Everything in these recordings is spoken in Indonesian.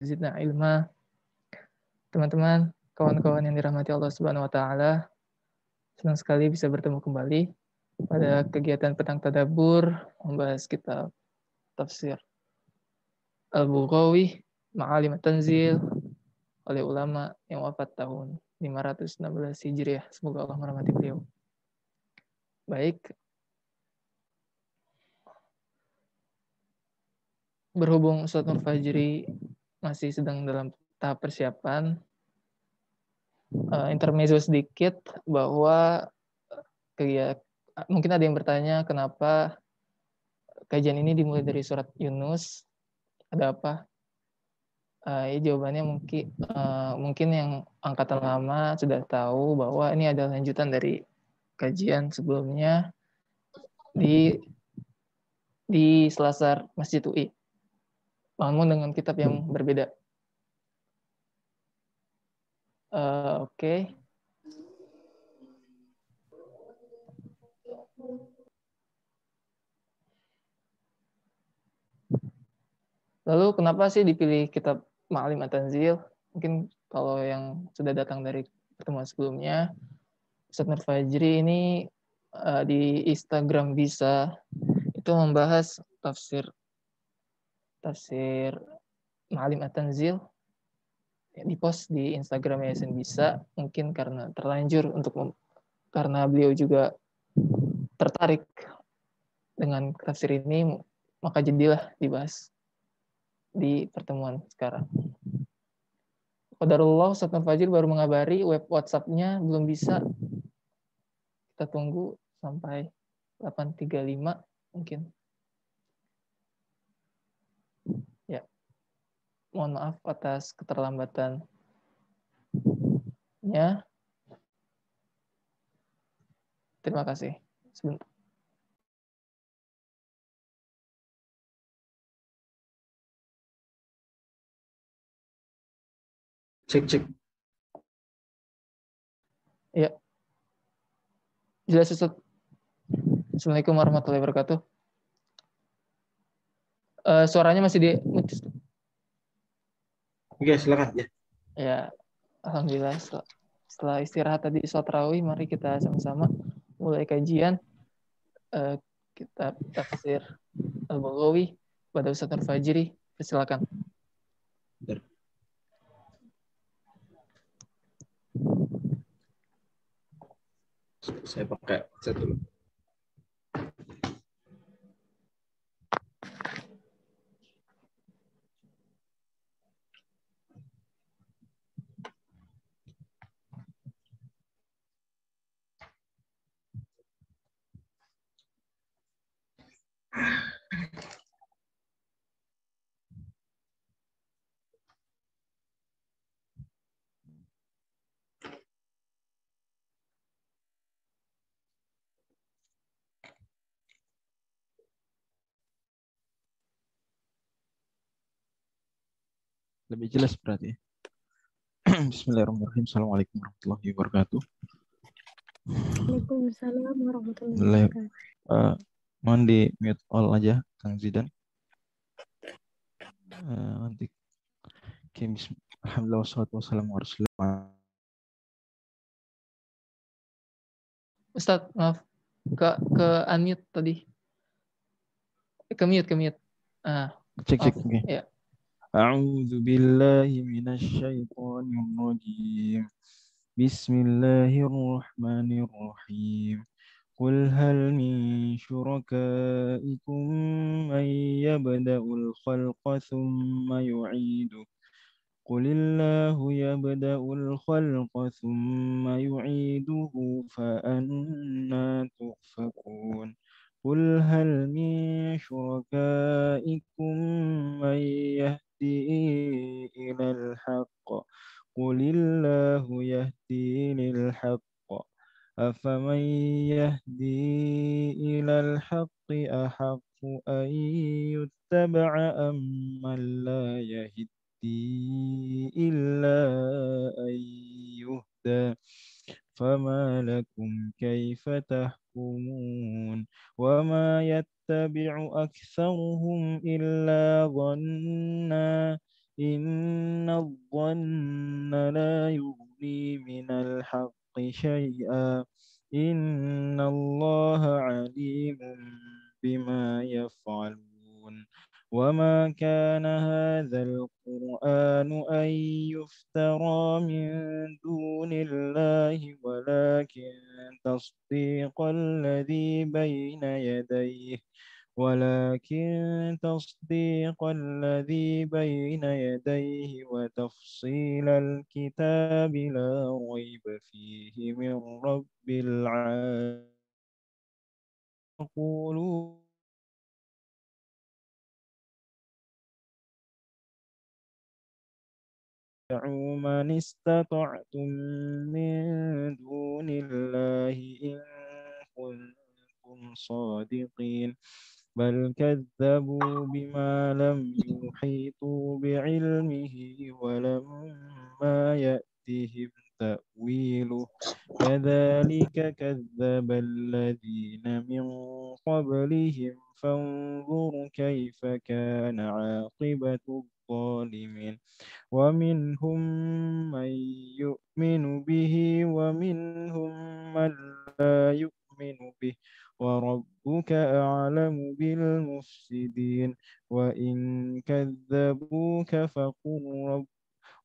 zidna ilma. Teman-teman, kawan-kawan yang dirahmati Allah Subhanahu wa taala, senang sekali bisa bertemu kembali pada kegiatan petang tadabur membahas kitab tafsir Al-Bughawi Ma'alim Tanzil oleh ulama yang wafat tahun 516 Hijriah. Semoga Allah merahmati beliau. Baik. Berhubung Ustaz Nur Fajri masih sedang dalam tahap persiapan. Uh, intermezzo sedikit bahwa kegiatan mungkin ada yang bertanya kenapa kajian ini dimulai dari surat Yunus. Ada apa? Uh, ya jawabannya mungkin uh, eh, mungkin yang angkatan lama sudah tahu bahwa ini adalah lanjutan dari kajian sebelumnya di di Selasar Masjid UI bangun dengan kitab yang hmm. berbeda. Uh, Oke. Okay. Lalu kenapa sih dipilih kitab Ma'alim Atanzil? Mungkin kalau yang sudah datang dari pertemuan sebelumnya, Ustaz Nur Fajri ini uh, di Instagram bisa itu membahas tafsir tafsir Ma'alim At-Tanzil ya, di post di Instagram Yayasan Bisa mungkin karena terlanjur untuk karena beliau juga tertarik dengan tafsir ini maka jadilah dibahas di pertemuan sekarang. Qadarullah Ustaz Fajir baru mengabari web WhatsApp-nya belum bisa. Kita tunggu sampai 8.35 mungkin. mohon maaf atas keterlambatannya. Terima kasih. Sebentar. Cek, cek. Ya. Jelas, Ustaz. Assalamualaikum warahmatullahi wabarakatuh. Uh, suaranya masih di... Oke, silakan ya. Ya, alhamdulillah setelah istirahat tadi sholat rawi mari kita sama-sama mulai kajian uh, eh, kitab tafsir Al-Baghawi pada Ustaz al Fajri. Silakan. Saya pakai satu. lebih jelas berarti. Bismillahirrahmanirrahim. Assalamualaikum warahmatullahi wabarakatuh. Waalaikumsalam warahmatullahi wabarakatuh. Uh, mohon di mute all aja, Kang Zidan. Uh, nanti. okay, Alhamdulillah Wassalamualaikum Ustaz, maaf. Ke, ke unmute tadi. Ke mute, ke mute. Ah. Cek, cek. Okay. Ya. أعوذ بالله من الشيطان الرجيم بسم الله الرحمن الرحيم قل هل من شركائكم من يبدأ الخلق ثم يعيده قل الله يبدأ الخلق ثم يعيده فأنا تؤفكون قل هل من شركائكم من يهدي يهدي إلى الحق قل الله يهدي للحق أفمن يهدي إلى الحق أحق أن يتبع أم من لا يهدي إلا أن يهدى فما لكم كيف تحكمون وما يتبع يتبع أكثرهم إلا ظنا إن الظن لا يغني من الحق شيئا إن الله عليم بما يفعلون وما كان هذا القرآن أن يفترى من دون الله ولكن تصديق الذي بين يديه ولكن تصديق الذي بين يديه وتفصيل الكتاب لا ريب فيه من رب العالمين فاتبعوا من استطعتم من دون الله إن كنتم صادقين بل كذبوا بما لم يحيطوا بعلمه ولما يأتهم تأويله كذلك كذب الذين من قبلهم فانظر كيف كان عاقبة الظالمين ومنهم من يؤمن به ومنهم من لا يؤمن به وربك أعلم بالمفسدين وإن كذبوك فقل رب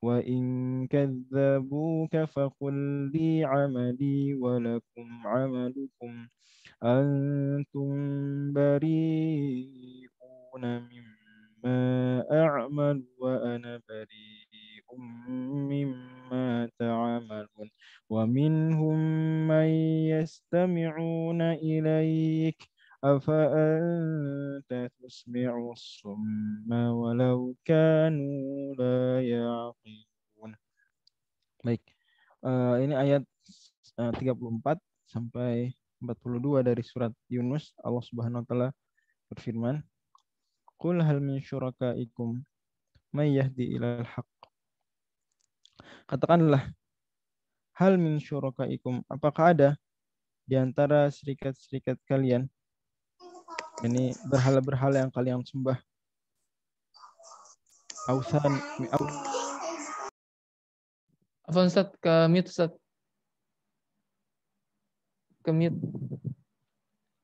وإن كذبوك فقل لي عملي ولكم عملكم أنتم بريئون مما أعمل وأنا بريء مما تعملون ومنهم من يستمعون إليك أفأ 34 sampai 42 dari surat Yunus Allah Subhanahu wa taala berfirman Qul hal min syurakaikum may yahdi ilal haq Katakanlah hal min syurakaikum apakah ada di antara serikat-serikat kalian ini berhala-berhala yang kalian sembah Ausan Afan Ustaz, ke mute Ustaz ke mute.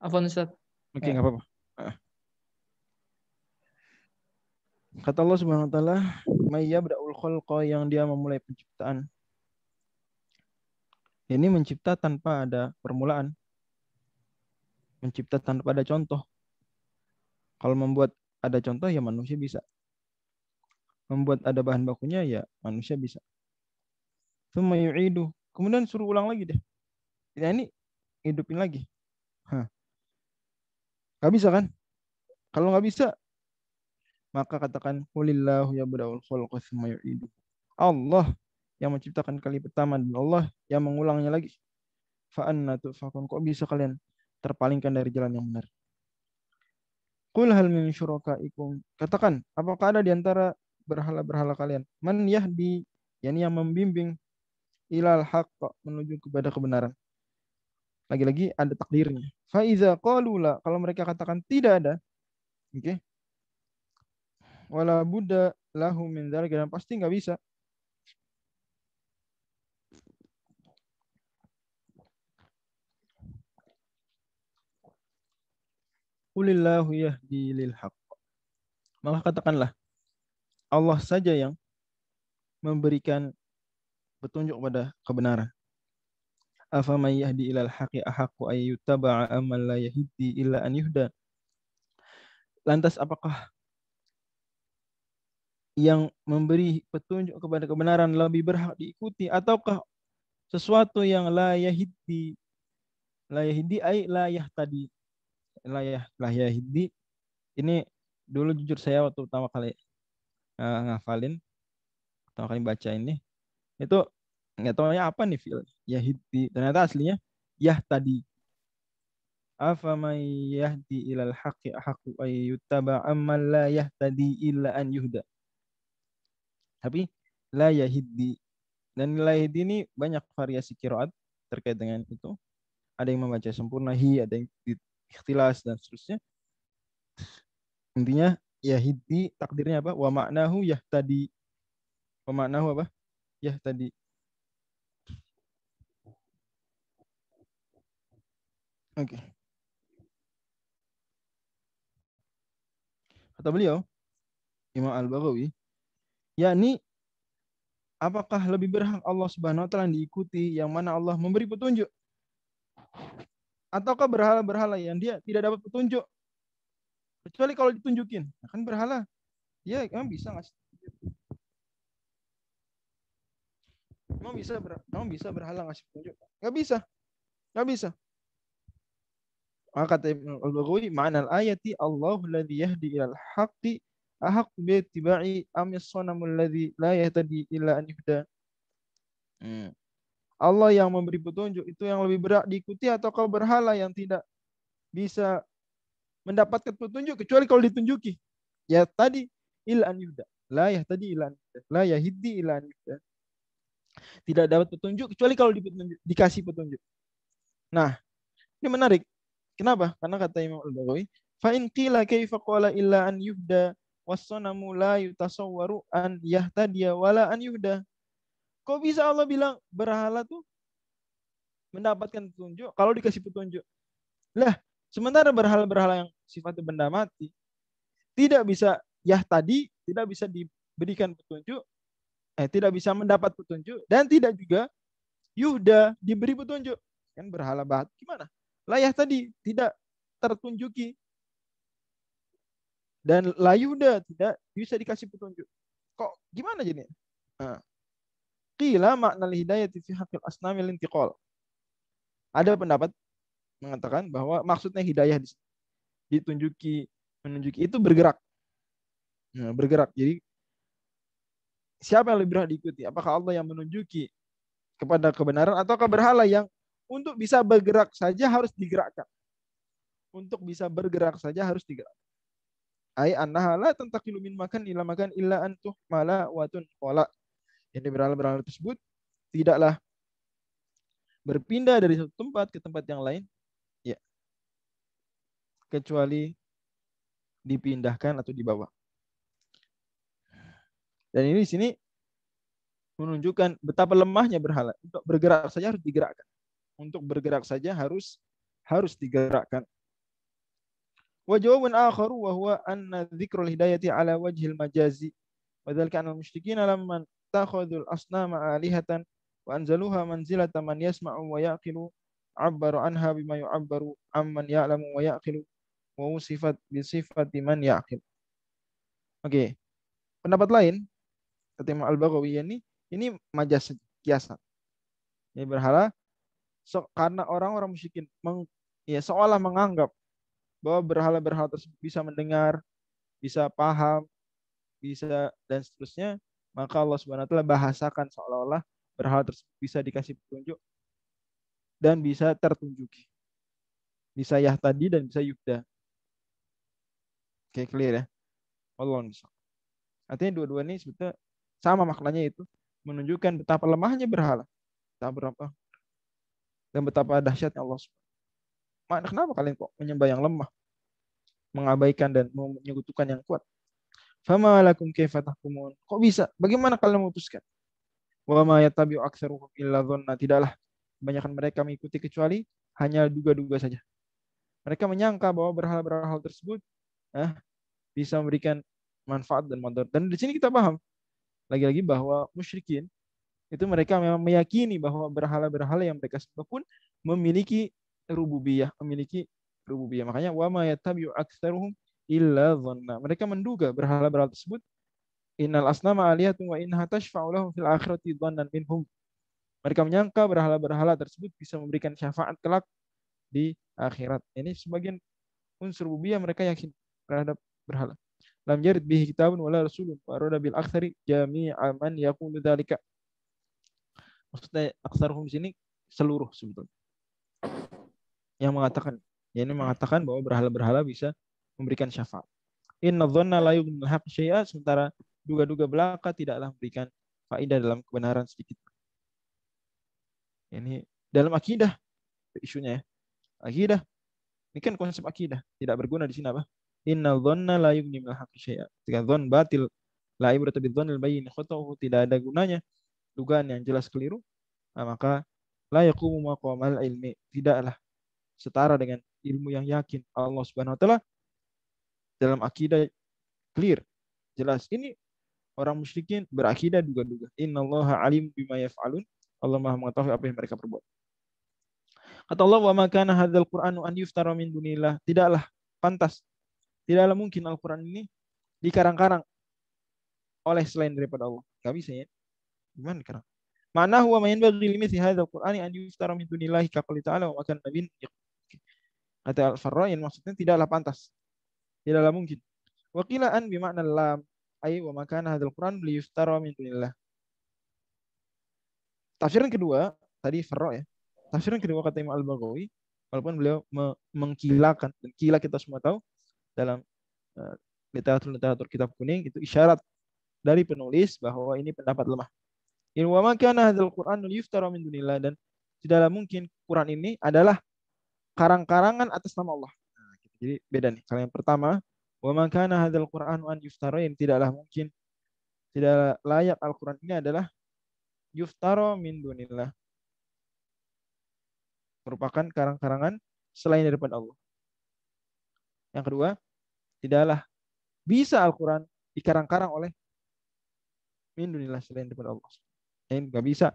nih Ustaz. Oke, okay, ya. nggak ya. apa-apa. Ah. Kata Allah Subhanahu wa taala, "Mayya ba'ul khalqa" yang dia memulai penciptaan. Ini mencipta tanpa ada permulaan. Mencipta tanpa ada contoh. Kalau membuat ada contoh ya manusia bisa. Membuat ada bahan bakunya ya manusia bisa. Kemudian suruh ulang lagi deh. Ya ini hidupin lagi? Hah. Gak bisa kan? Kalau nggak bisa, maka katakan Qulillahu ya badaul khulqa hidup. Allah yang menciptakan kali pertama dan Allah yang mengulangnya lagi. Faanna tuh tufakun kok bisa kalian terpalingkan dari jalan yang benar? Qul hal min syurakaikum katakan apakah ada di antara berhala-berhala kalian man yahdi yakni yang membimbing ilal haqq menuju kepada kebenaran lagi-lagi ada takdirnya. Faiza qalula kalau mereka katakan tidak ada. Oke. Okay. Wala buddha lahu min dzalika dan pasti nggak bisa. Qulillahu yahdi lil haqq. Maka katakanlah Allah saja yang memberikan petunjuk pada kebenaran afaman yahdi ilal haqi ahaqqu ay yuttaba'a amman la yahdi illa an yuhda lantas apakah yang memberi petunjuk kepada kebenaran lebih berhak diikuti ataukah sesuatu yang la yahdi la yahdi ay la yahtadi la yah la yahdi ini dulu jujur saya waktu pertama kali uh, ngafalin pertama kali baca ini itu nggak tahu ya apa nih feel? yahdi ternyata aslinya yah tadi may yahdi ilal haqqi haqqu ay yuttaba amman la yahtadi illa an yuhda tapi la yahdi dan la yahdi ini banyak variasi kiroat terkait dengan itu ada yang membaca sempurna hi ada yang ikhtilas dan seterusnya intinya yahdi takdirnya apa wa maknahu tadi wa maknahu apa yahtadi Oke. Kata beliau, Imam Al-Baghawi, yakni apakah lebih berhak Allah Subhanahu wa taala diikuti yang mana Allah memberi petunjuk? Ataukah berhala-berhala yang dia tidak dapat petunjuk? Kecuali kalau ditunjukin. akan ya kan berhala dia emang bisa ngasih Emang bisa ber, emang bisa berhala ngasih petunjuk? nggak bisa. nggak bisa. Maka ah, kata Ibn al-Baghawi, al ayati Allahu alladhi yahdi al haqqi ahaq bi tibai am yasanamu alladhi la yahtadi illa an yuhda. Hmm. Allah yang memberi petunjuk itu yang lebih berat diikuti atau kau berhala yang tidak bisa mendapatkan petunjuk kecuali kalau ditunjuki. Ya tadi ilan an yuda. La ya tadi ilan an yuda. La ya hiddi ila an yuda. Tidak dapat petunjuk kecuali kalau dipetunjuk, dikasih petunjuk. Nah, ini menarik. Kenapa? Karena kata Imam Al-Baghawi, fa in qila kaifa qala illa an yuhda wasanamu la yutasawwaru an yahtadiya wala an yuhda. Kok bisa Allah bilang berhala tuh mendapatkan petunjuk kalau dikasih petunjuk? Lah, sementara berhala-berhala yang sifatnya benda mati tidak bisa yah tadi tidak bisa diberikan petunjuk, eh tidak bisa mendapat petunjuk dan tidak juga yuhda diberi petunjuk. Kan berhala bat gimana? layah tadi tidak tertunjuki dan layuda tidak bisa dikasih petunjuk. Kok gimana jadi? Kila Qila makna hidayah fi haqqil asnamil intiqal. Ada pendapat mengatakan bahwa maksudnya hidayah ditunjuki menunjuki itu bergerak. Nah, bergerak. Jadi siapa yang lebih berhak diikuti? Apakah Allah yang menunjuki kepada kebenaran ataukah berhala yang untuk bisa bergerak saja harus digerakkan. Untuk bisa bergerak saja harus digerakkan. Ai annahala la tantaqilu min makan ila makan illa an tuhmala wa tunqala. Yang beral-beral tersebut tidaklah berpindah dari satu tempat ke tempat yang lain. Ya. Kecuali dipindahkan atau dibawa. Dan ini di sini menunjukkan betapa lemahnya berhala. Untuk bergerak saja harus digerakkan untuk bergerak saja harus harus digerakkan. Wa jawabun akharu wa huwa anna dhikrul hidayati ala wajhil majazi wa dzalika anal musyrikin lamman takhadul asnama alihatan wa anzaluha manzilata man yasma'u wa yaqilu abbaru anha bima yu'abbaru amman ya'lamu wa yaqilu wa usifat bi sifati man yaqil. Oke. Pendapat lain kata Imam Al-Baghawi ini ini majas kiasan. Ini berhala so, karena orang-orang musyrikin meng, ya seolah menganggap bahwa berhala-berhala tersebut bisa mendengar, bisa paham, bisa dan seterusnya, maka Allah Subhanahu wa taala bahasakan seolah-olah berhala tersebut bisa dikasih petunjuk dan bisa tertunjuki. Bisa yah tadi dan bisa yubda. Oke, clear ya. Allah Artinya dua-dua ini sebetulnya sama maknanya itu menunjukkan betapa lemahnya berhala. Betapa berapa dan betapa dahsyatnya Allah Subhanahu Kenapa kalian kok menyembah yang lemah? Mengabaikan dan menyekutukan yang kuat. Fama lakum kaifatahkumun? Kok bisa? Bagaimana kalian memutuskan? Wa ma yattabi'u aktsaruhum illa dhanna. Tidaklah kebanyakan mereka mengikuti kecuali hanya duga-duga saja. Mereka menyangka bahwa berhala-berhala tersebut eh, bisa memberikan manfaat dan mandat. Dan di sini kita paham lagi-lagi bahwa musyrikin itu mereka memang meyakini bahwa berhala-berhala yang mereka sembah pun memiliki rububiyah, memiliki rububiyah. Makanya wa ma yattabi'u aktsaruhum illa dhanna. Mereka menduga berhala-berhala tersebut innal asnama aliyatun wa inna tashfa'u lahum fil akhirati dhannan minhum. Mereka menyangka berhala-berhala tersebut bisa memberikan syafaat kelak di akhirat. Ini sebagian unsur rububiyah mereka yakin terhadap berhala. Lam yarid bihi kitabun wala rasulun wa bil akthari jami'a man yaqulu dzalika maksudnya aksaruhum di sini seluruh sebetulnya. Yang mengatakan, ya ini mengatakan bahwa berhala-berhala bisa memberikan syafaat. Inna dhanna la yughnil haqq syai'a sementara duga-duga belaka tidaklah memberikan faedah dalam kebenaran sedikit. Ini dalam akidah isunya ya. Akidah. Ini kan konsep akidah, tidak berguna di sini apa? Inna dhanna la yughnil haqq syai'a. Ketika dhon batil la ibrata bidhonil bayyin khata'uhu tidak ada gunanya dugaan yang jelas keliru, nah maka la yaqumu maqamal ilmi. Tidaklah setara dengan ilmu yang yakin Allah Subhanahu wa taala dalam akidah clear, jelas. Ini orang musyrikin berakidah duga-duga. Allah alim bima yaf'alun. Allah Maha mengetahui apa yang mereka perbuat. Kata Allah, "Wa ma hadal hadzal Qur'anu an yuftara min dunillah." Tidaklah pantas. Tidaklah mungkin Al-Qur'an ini dikarang-karang oleh selain daripada Allah. Gak bisa ya gimana sekarang Mana huwa main bagi li sih hadzal Qur'an yang yuftara min dunillahi nilai qouli allah wa makan Kata Al-Farra yang maksudnya tidaklah pantas. Tidaklah mungkin. wakilaan bimakna an lam ay wa makana hadzal Qur'an li yuftara min nilai Tafsiran kedua tadi Farra ya. Tafsiran kedua kata Imam Al-Baghawi walaupun beliau me mengkilakan dan kila kita semua tahu dalam eh, literatur-literatur literatur kitab kuning itu isyarat dari penulis bahwa ini pendapat lemah In wa ma hadzal Qur'an yuftara min dunillah dan tidaklah mungkin Quran ini adalah karang-karangan atas nama Allah. Nah, gitu. Jadi beda nih. Kalau yang pertama, wa ma hadzal Qur'an an yuftara tidaklah mungkin tidak layak Al-Qur'an ini adalah yuftara min dunillah. Merupakan karang-karangan selain daripada Allah. Yang kedua, tidaklah bisa Al-Quran dikarang-karang oleh min dunillah selain daripada Allah ini nggak bisa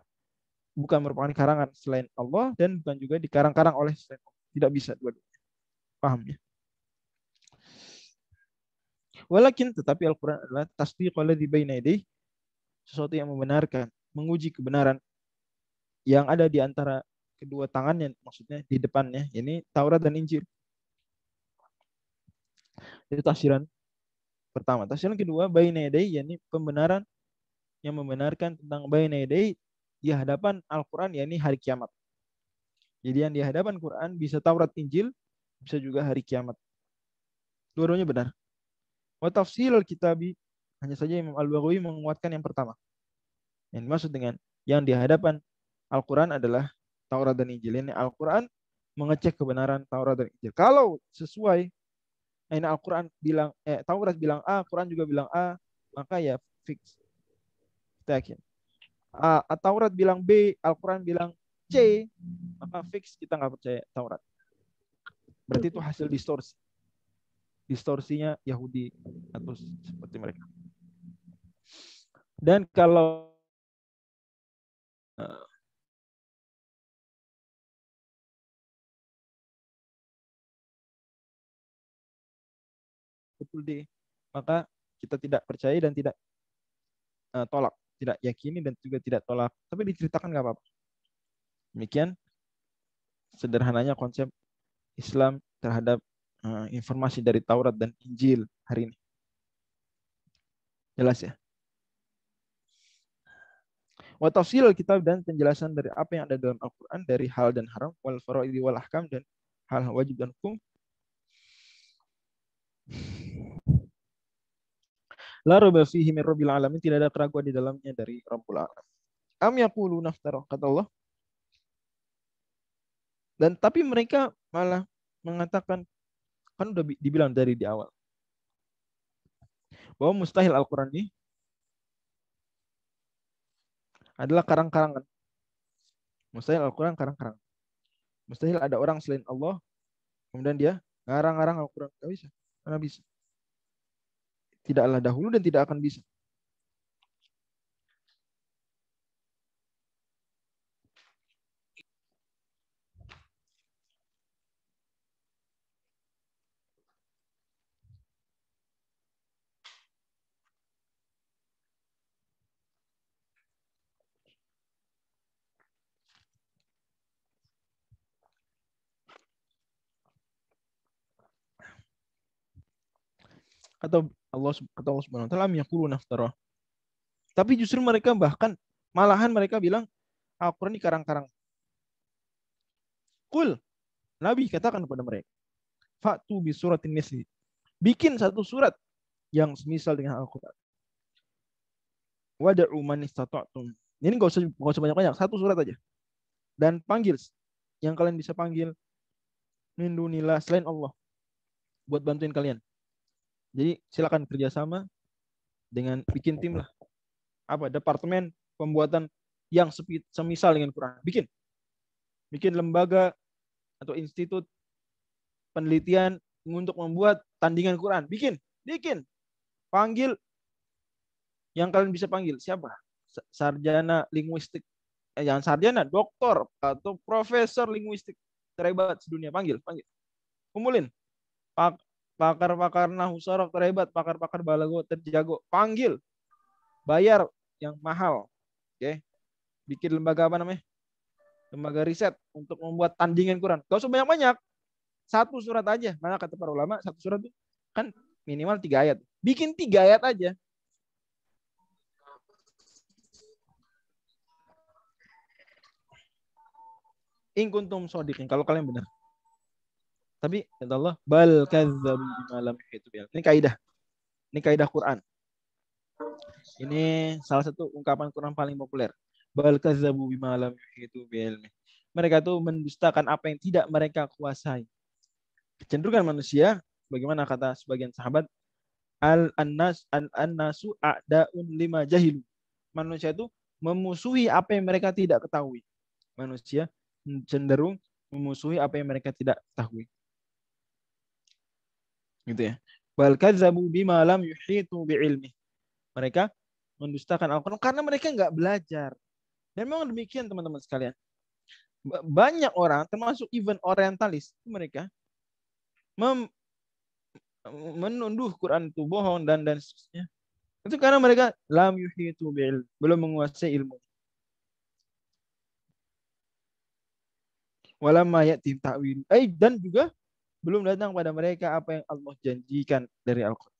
bukan merupakan karangan selain Allah dan bukan juga dikarang-karang oleh selain Allah. Tidak bisa dua-duanya. Paham ya? Walakin tetapi Al-Quran adalah tasdiq alladhi baina sesuatu yang membenarkan, menguji kebenaran yang ada di antara kedua tangannya, maksudnya di depannya, ini Taurat dan Injil. Itu tafsiran pertama. Tafsiran kedua, baina yadai, yakni pembenaran yang membenarkan tentang Bayna Yadai di hadapan Al-Quran, yakni hari kiamat. Jadi yang di hadapan Quran bisa Taurat Injil, bisa juga hari kiamat. Dua-duanya benar. Wa tafsir al-kitabi, hanya saja Imam Al-Baghawi menguatkan yang pertama. Yang dimaksud dengan yang di hadapan Al-Quran adalah Taurat dan Injil. Ini Al-Quran mengecek kebenaran Taurat dan Injil. Kalau sesuai, ini Al-Quran bilang, eh, Taurat bilang A, Quran juga bilang A, maka ya fix yakin. Uh, Taurat bilang B, Al-Quran bilang C, maka fix kita nggak percaya Taurat. Berarti itu hasil distorsi. Distorsinya Yahudi atau seperti mereka. Dan kalau uh, betul D, maka kita tidak percaya dan tidak uh, tolak tidak yakini dan juga tidak tolak, tapi diceritakan nggak apa-apa. Demikian sederhananya konsep Islam terhadap uh, informasi dari Taurat dan Injil hari ini. Jelas ya? Wa tafsil kitab dan penjelasan dari apa yang ada dalam Al-Qur'an dari hal dan haram wal faraid wal ahkam dan hal wajib dan hukum La roba fihi min rabbil alamin, tidak ada keraguan di dalamnya dari Rabbul alamin. Am yaqulu naftara kata Allah. Dan tapi mereka malah mengatakan kan udah dibilang dari di awal bahwa mustahil Al-Quran ini adalah karang-karangan. Mustahil Al-Quran karang-karangan. Mustahil ada orang selain Allah, kemudian dia ngarang-ngarang Al-Quran. Enggak bisa. Mana bisa tidaklah dahulu dan tidak akan bisa. kata Allah kata Allah Subhanahu wa taala yaqulu naftara. Tapi justru mereka bahkan malahan mereka bilang Al-Qur'an ini karang karang Kul Nabi katakan kepada mereka, "Fatu bi suratin misli." Bikin satu surat yang semisal dengan Al-Qur'an. Wada'u man istata'tum. Ini enggak usah enggak usah banyak-banyak, satu surat aja. Dan panggil yang kalian bisa panggil min selain Allah buat bantuin kalian. Jadi silakan kerjasama dengan bikin tim lah. Apa departemen pembuatan yang semisal dengan Quran. Bikin. Bikin lembaga atau institut penelitian untuk membuat tandingan Quran. Bikin, bikin. Panggil yang kalian bisa panggil siapa? Sarjana linguistik. Eh, jangan sarjana, doktor atau profesor linguistik terhebat sedunia panggil, panggil. Kumpulin. Pak pakar-pakar nahusorok terhebat, pakar-pakar balago terjago, panggil, bayar yang mahal, oke? Okay? Bikin lembaga apa namanya? Lembaga riset untuk membuat tandingan Quran. Gak usah banyak-banyak, satu surat aja. Mana kata para ulama, satu surat itu kan minimal tiga ayat. Bikin tiga ayat aja. In kuntum sodikin, kalau kalian benar. Tapi kata Allah, bal kadzab malam itu Ini kaidah. Ini kaidah Quran. Ini salah satu ungkapan Quran paling populer. Bal kadzabu bima lam yuhitu Mereka tuh mendustakan apa yang tidak mereka kuasai. Kecenderungan manusia bagaimana kata sebagian sahabat al annas al annasu a'daun lima jahil. Manusia itu memusuhi apa yang mereka tidak ketahui. Manusia cenderung memusuhi apa yang mereka tidak ketahui gitu ya bal kadzabu bima lam yuhitu bi ilmi mereka mendustakan Al-Qur'an karena mereka nggak belajar dan memang demikian teman-teman sekalian banyak orang termasuk even orientalis mereka mem menunduh Quran itu bohong dan dan seterusnya itu karena mereka lam yuhitu bil belum menguasai ilmu walamma yatim ta'wil. Eh, dan juga belum datang pada mereka apa yang Allah janjikan dari Al-Quran.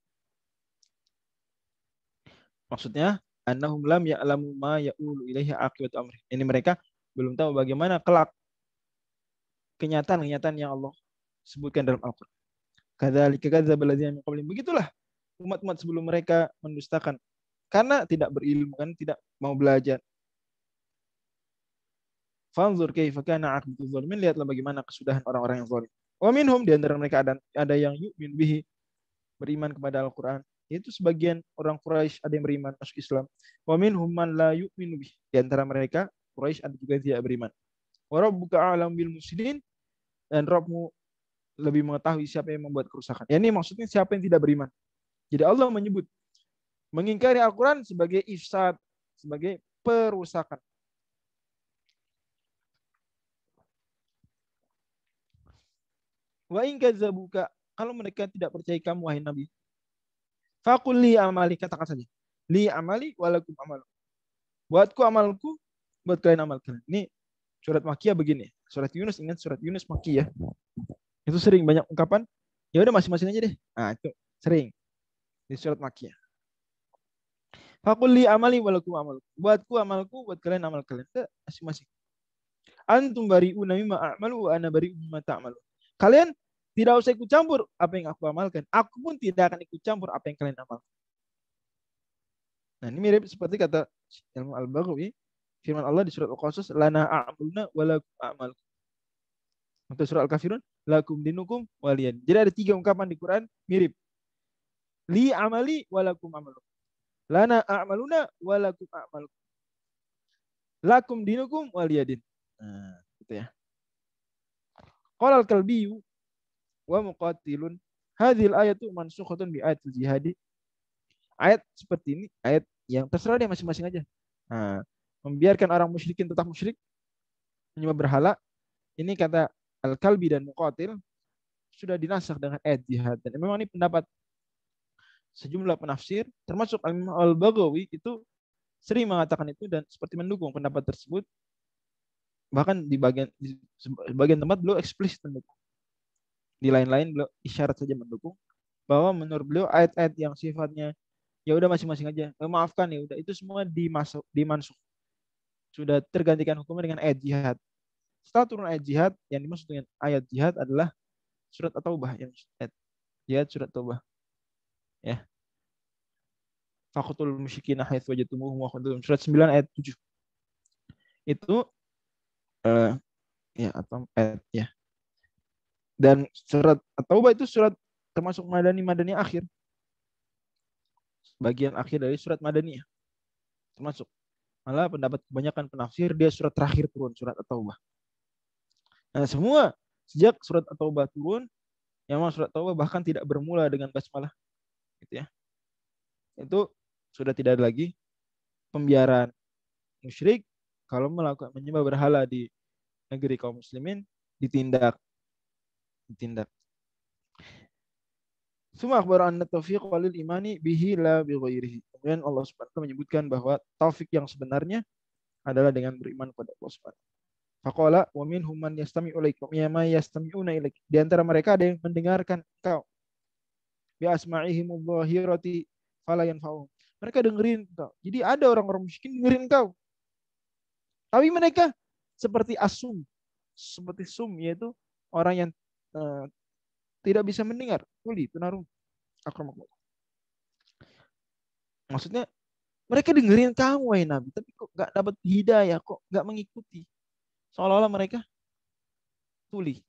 Maksudnya, annahum lam ya'lamu ma ya'ulu ilaihi akibat amri. Ini mereka belum tahu bagaimana kelak kenyataan-kenyataan yang Allah sebutkan dalam Al-Quran. Kadzalika kadzdzaba alladziina min qablihim. Begitulah umat-umat sebelum mereka mendustakan karena tidak berilmu kan tidak mau belajar. Fanzur kaifa kana 'aqibatu dzalimin. Lihatlah bagaimana kesudahan orang-orang yang zalim. Wa minhum di antara mereka ada ada yang yu'min bihi beriman kepada Al-Qur'an. Yaitu sebagian orang Quraisy ada yang beriman masuk Islam. Wa minhum man la yu'min bihi. Di antara mereka Quraisy ada juga yang tidak beriman. Wa rabbuka a'lam bil dan Rabbmu lebih mengetahui siapa yang membuat kerusakan. Ya ini maksudnya siapa yang tidak beriman. Jadi Allah menyebut mengingkari Al-Quran sebagai ifsad, sebagai perusakan. Wa kadzabuka Kalau mereka tidak percaya kamu, wahai Nabi. faqul li amali. Katakan saja. Li amali walakum amal. Buatku amalku, buat kalian amal Ini surat makiyah begini. Surat Yunus, ingat surat Yunus makiyah. Itu sering banyak ungkapan. Ya udah masing-masing aja deh. Nah, itu sering. Di surat makiyah. faqul li amali walakum amal. Buatku amalku, buat kalian amal kalian. Masing-masing antum bari'una mimma a'malu wa ana bariu mimma ta'malu. Kalian tidak usah ikut campur apa yang aku amalkan. Aku pun tidak akan ikut campur apa yang kalian amalkan. Nah, ini mirip seperti kata ilmu Al-Baghawi firman Allah di surat Al-Qasas, "Lana a'maluna walaku lakum a'malkum." Untuk surat Al-Kafirun, "Lakum dinukum walian." Jadi ada tiga ungkapan di Quran mirip. Li amali wa lakum Lana a'maluna wa lakum Lakum dinukum waliyadin. Nah, gitu ya. Qala al-Kalbiyu wa muqatilun hadhil ayatu mansukhatun bi ayatil jihadi. Ayat seperti ini, ayat yang terserah dia masing-masing aja. Nah, membiarkan orang musyrikin tetap musyrik, menyembah berhala, ini kata Al-Kalbi dan Muqatil sudah dinasakh dengan ayat jihad. Dan memang ini pendapat sejumlah penafsir, termasuk al bagawi itu sering mengatakan itu dan seperti mendukung pendapat tersebut bahkan di bagian di bagian tempat beliau eksplisit mendukung. Di lain-lain beliau isyarat saja mendukung bahwa menurut beliau ayat-ayat yang sifatnya ya udah masing-masing aja eh, maafkan ya udah itu semua dimasuk dimansuh sudah tergantikan hukumnya dengan ayat jihad. Setelah turun ayat jihad yang dimaksud dengan ayat jihad adalah surat atau ubah yang ayat jihad surat taubah ya fakutul musyikinah haitsu wajatumuhum wa khudum surat 9 ayat 7 itu uh, ya atau eh, ya dan surat taubah itu surat termasuk madani madani akhir bagian akhir dari surat madani ya termasuk malah pendapat kebanyakan penafsir dia surat terakhir turun surat atau taubah nah semua sejak surat atau taubah turun yang memang surat taubah bahkan tidak bermula dengan basmalah gitu ya itu sudah tidak ada lagi pembiaran musyrik kalau melakukan menyembah berhala di negeri kaum muslimin ditindak ditindak Suma akhbar anna taufiq walil imani bihi la bi ghairihi. Kemudian Allah Subhanahu menyebutkan bahwa taufik yang sebenarnya adalah dengan beriman kepada Allah Subhanahu Faqala wa minhum man yastami'u ilaikum ya ma yastami'una ilaik. Di antara mereka ada yang mendengarkan engkau. Bi asma'ihim dhahirati fala yanfa'u. Mereka dengerin engkau. Jadi ada orang-orang miskin dengerin engkau. Tapi mereka seperti asum, seperti sum yaitu orang yang uh, tidak bisa mendengar. tuli tunarung akramakum. Maksudnya mereka dengerin kamu wahai Nabi, tapi kok nggak dapat hidayah, kok nggak mengikuti. Seolah-olah mereka tuli.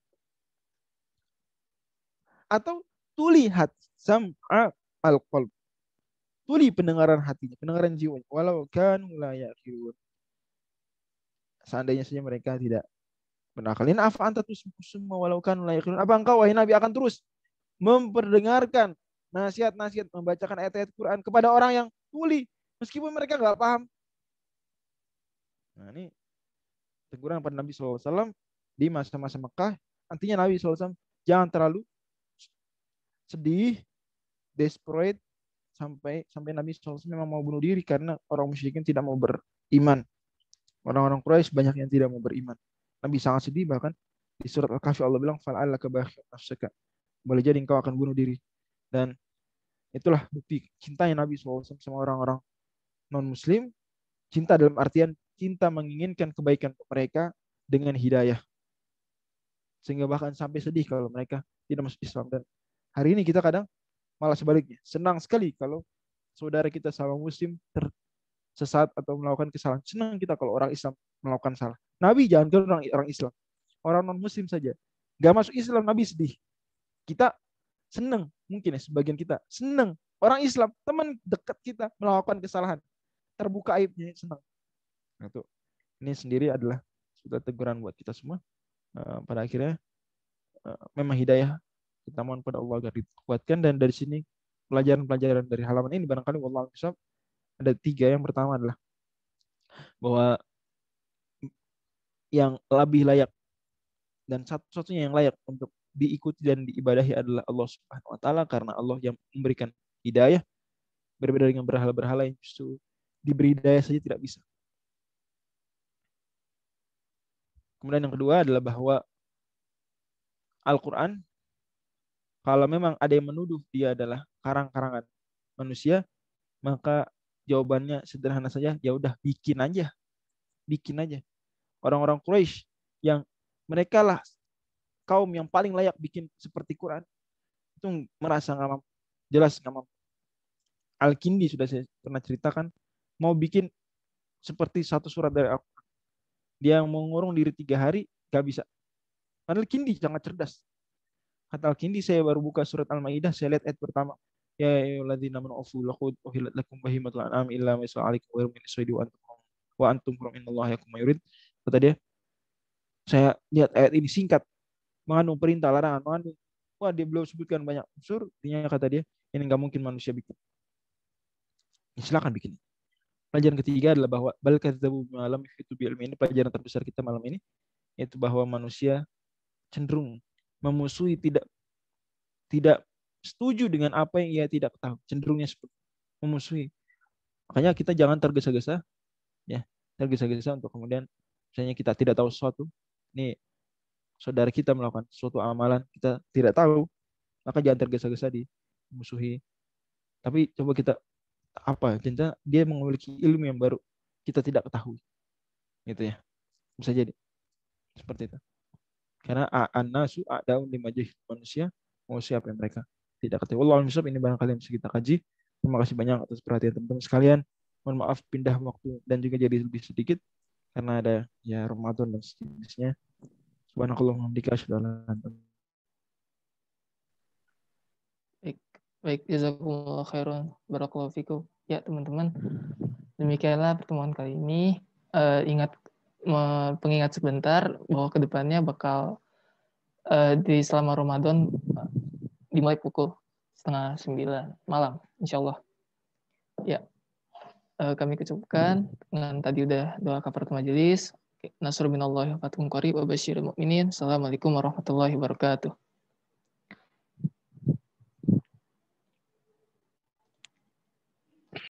Atau tuli hat, sam'a al -qalb. Tuli pendengaran hatinya, pendengaran jiwanya. Walau kan la yaqilun seandainya saja mereka tidak berakal. Ini apa anta terus semua walaukan layakirun. Apa engkau wahai Nabi akan terus memperdengarkan nasihat-nasihat, membacakan ayat-ayat Quran kepada orang yang tuli. Meskipun mereka nggak paham. Nah ini teguran pada Nabi SAW di masa-masa Mekah. Artinya Nabi SAW jangan terlalu sedih, desperate, sampai sampai Nabi SAW memang mau bunuh diri karena orang musyrikin tidak mau beriman. Orang-orang Quraisy banyak yang tidak mau beriman. Nabi sangat sedih bahkan di surat Al-Kahfi Allah bilang fal'alaka bakhi nafsaka. Boleh jadi engkau akan bunuh diri. Dan itulah bukti cinta yang Nabi SAW sama orang-orang non-muslim. Cinta dalam artian cinta menginginkan kebaikan mereka dengan hidayah. Sehingga bahkan sampai sedih kalau mereka tidak masuk Islam. Dan hari ini kita kadang malah sebaliknya. Senang sekali kalau saudara kita sama muslim ter sesat atau melakukan kesalahan. Senang kita kalau orang Islam melakukan salah. Nabi jangan ke orang, orang Islam. Orang non-muslim saja. Gak masuk Islam, Nabi sedih. Kita senang. Mungkin ya sebagian kita senang. Orang Islam, teman dekat kita melakukan kesalahan. Terbuka aibnya, senang. Nah, tuh. Ini sendiri adalah sudah teguran buat kita semua. Uh, pada akhirnya, uh, memang hidayah. Kita mohon pada Allah agar dikuatkan. Dan dari sini, pelajaran-pelajaran dari halaman ini barangkali Allah bisa ada tiga. Yang pertama adalah bahwa yang lebih layak dan satu-satunya yang layak untuk diikuti dan diibadahi adalah Allah Subhanahu wa taala karena Allah yang memberikan hidayah berbeda dengan berhala-berhala yang justru diberi hidayah saja tidak bisa. Kemudian yang kedua adalah bahwa Al-Quran, kalau memang ada yang menuduh dia adalah karang-karangan manusia, maka jawabannya sederhana saja, ya udah bikin aja. Bikin aja. Orang-orang Quraisy yang mereka lah kaum yang paling layak bikin seperti Quran itu merasa nggak mampu. Jelas nggak mampu. Al-Kindi sudah saya pernah ceritakan mau bikin seperti satu surat dari Quran, Dia yang mengurung diri tiga hari gak bisa. Padahal Kindi sangat cerdas. Kata Al-Kindi saya baru buka surat Al-Maidah saya lihat ayat pertama. يا أيها الذين آمنوا أوفوا العقود أحلت لكم بهيمة الأنعام إلا ما يسعى عليكم غير من الصيد وأنتم وأنتم حرم إن الله يحكم ما يريد kata dia saya lihat ayat ini singkat mengandung perintah larangan mengandung wah dia belum sebutkan banyak unsur intinya kata dia ini nggak mungkin manusia bikin ya, silakan bikin pelajaran ketiga adalah bahwa bal kadzabu malam itu ilmi ini pelajaran terbesar kita malam ini yaitu bahwa manusia cenderung memusuhi tidak tidak setuju dengan apa yang ia tidak tahu, cenderungnya seperti memusuhi. Makanya kita jangan tergesa-gesa, ya, tergesa-gesa untuk kemudian misalnya kita tidak tahu sesuatu, ini saudara kita melakukan suatu amalan kita tidak tahu, maka jangan tergesa-gesa di musuhi. Tapi coba kita apa? Ya, cinta dia memiliki ilmu yang baru kita tidak ketahui. Gitu ya. Bisa jadi seperti itu. Karena anasu daun di jahil manusia mau siapa mereka tidak ketahui. Allah ini barangkali yang bisa kita kaji. Terima kasih banyak atas perhatian teman-teman sekalian. Mohon maaf pindah waktu dan juga jadi lebih sedikit karena ada ya Ramadan dan sejenisnya. Subhanakallahumma hamdika asyhadu Baik, baik jazakumullah khairan. Barakallahu fikum. Ya, teman-teman. Demikianlah pertemuan kali ini. Uh, ingat pengingat sebentar bahwa kedepannya bakal uh, di selama Ramadan dimulai pukul setengah sembilan malam, insya Allah. Ya, e, kami kecukupkan dengan tadi udah doa kafaratul majelis. Nasrul minallahi wa fathun mu'minin. Assalamualaikum warahmatullahi wabarakatuh.